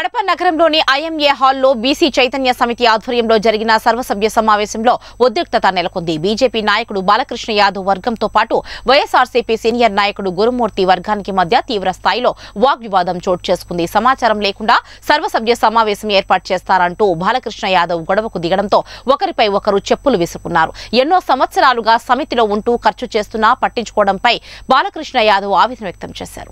కడప నగరంలోని ఐఎంఏ హాల్లో బీసీ చైతన్య సమితి ఆధ్వర్యంలో జరిగిన సర్వసభ్య సమావేశంలో ఉద్రిక్తత నెలకొంది బీజేపీ నాయకుడు బాలకృష్ణ యాదవ్ వర్గంతో పాటు వైఎస్ఆర్సీపీ సీనియర్ నాయకుడు గురుమూర్తి వర్గానికి మధ్య తీవ్ర స్థాయిలో వాగ్వివాదం చోటు చేసుకుంది సమాచారం లేకుండా సర్వసభ్య సమావేశం ఏర్పాటు చేస్తారంటూ బాలకృష్ణ యాదవ్ గొడవకు దిగడంతో ఒకరిపై ఒకరు చెప్పులు విసుకున్నారు ఎన్నో సంవత్సరాలుగా సమితిలో ఉంటూ ఖర్చు చేస్తున్నా పట్టించుకోవడంపై బాలకృష్ణ యాదవ్ ఆవేదన వ్యక్తం చేశారు